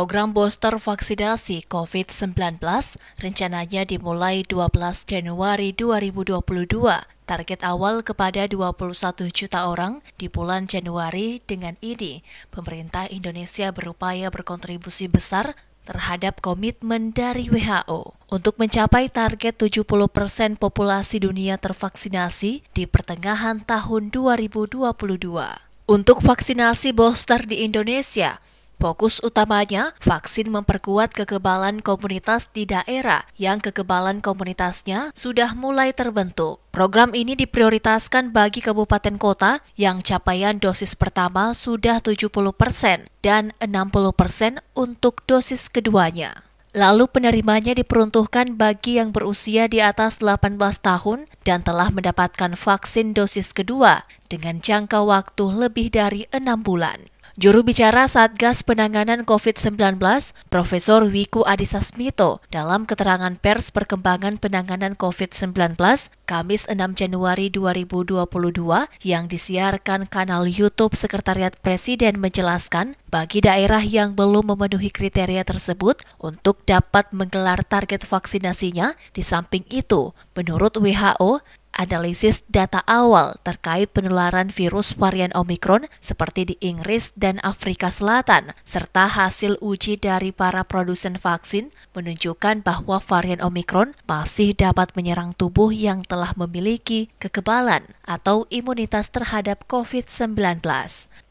Program booster vaksinasi COVID-19 rencananya dimulai 12 Januari 2022 target awal kepada 21 juta orang di bulan Januari dengan ini, pemerintah Indonesia berupaya berkontribusi besar terhadap komitmen dari WHO untuk mencapai target 70% populasi dunia tervaksinasi di pertengahan tahun 2022. Untuk vaksinasi booster di Indonesia, Fokus utamanya, vaksin memperkuat kekebalan komunitas di daerah yang kekebalan komunitasnya sudah mulai terbentuk. Program ini diprioritaskan bagi kabupaten kota yang capaian dosis pertama sudah 70 persen dan 60 persen untuk dosis keduanya. Lalu penerimanya diperuntukkan bagi yang berusia di atas 18 tahun dan telah mendapatkan vaksin dosis kedua dengan jangka waktu lebih dari enam bulan. Juru bicara Satgas Penanganan COVID-19, Profesor Wiku Adhisa Smito, dalam keterangan pers perkembangan penanganan COVID-19 Kamis 6 Januari 2022 yang disiarkan kanal YouTube Sekretariat Presiden menjelaskan, bagi daerah yang belum memenuhi kriteria tersebut untuk dapat menggelar target vaksinasinya, di samping itu, menurut WHO, analisis data awal terkait penularan virus varian Omicron seperti di Inggris dan Afrika Selatan, serta hasil uji dari para produsen vaksin menunjukkan bahwa varian Omicron masih dapat menyerang tubuh yang telah memiliki kekebalan atau imunitas terhadap COVID-19,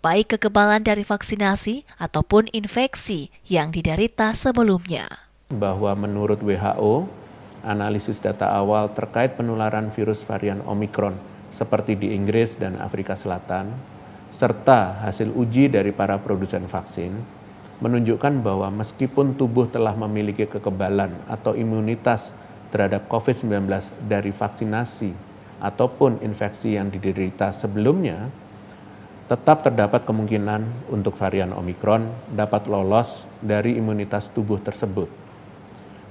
baik kekebalan dari vaksinasi ataupun infeksi yang diderita sebelumnya. Bahwa menurut WHO, analisis data awal terkait penularan virus varian Omicron seperti di Inggris dan Afrika Selatan, serta hasil uji dari para produsen vaksin, menunjukkan bahwa meskipun tubuh telah memiliki kekebalan atau imunitas terhadap COVID-19 dari vaksinasi ataupun infeksi yang diderita sebelumnya, tetap terdapat kemungkinan untuk varian Omicron dapat lolos dari imunitas tubuh tersebut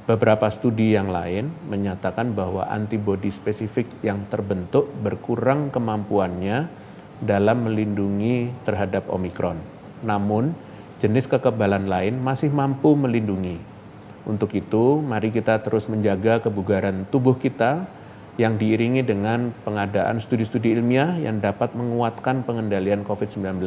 Beberapa studi yang lain menyatakan bahwa antibodi spesifik yang terbentuk berkurang kemampuannya dalam melindungi terhadap Omikron. Namun, jenis kekebalan lain masih mampu melindungi. Untuk itu, mari kita terus menjaga kebugaran tubuh kita yang diiringi dengan pengadaan studi-studi ilmiah yang dapat menguatkan pengendalian COVID-19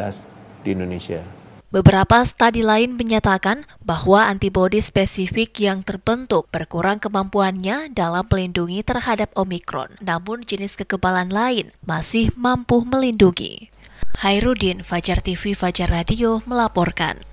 di Indonesia. Beberapa studi lain menyatakan bahwa antibodi spesifik yang terbentuk berkurang kemampuannya dalam melindungi terhadap Omikron, namun jenis kekebalan lain masih mampu melindungi. Hairudin, Fajar TV, Fajar Radio melaporkan.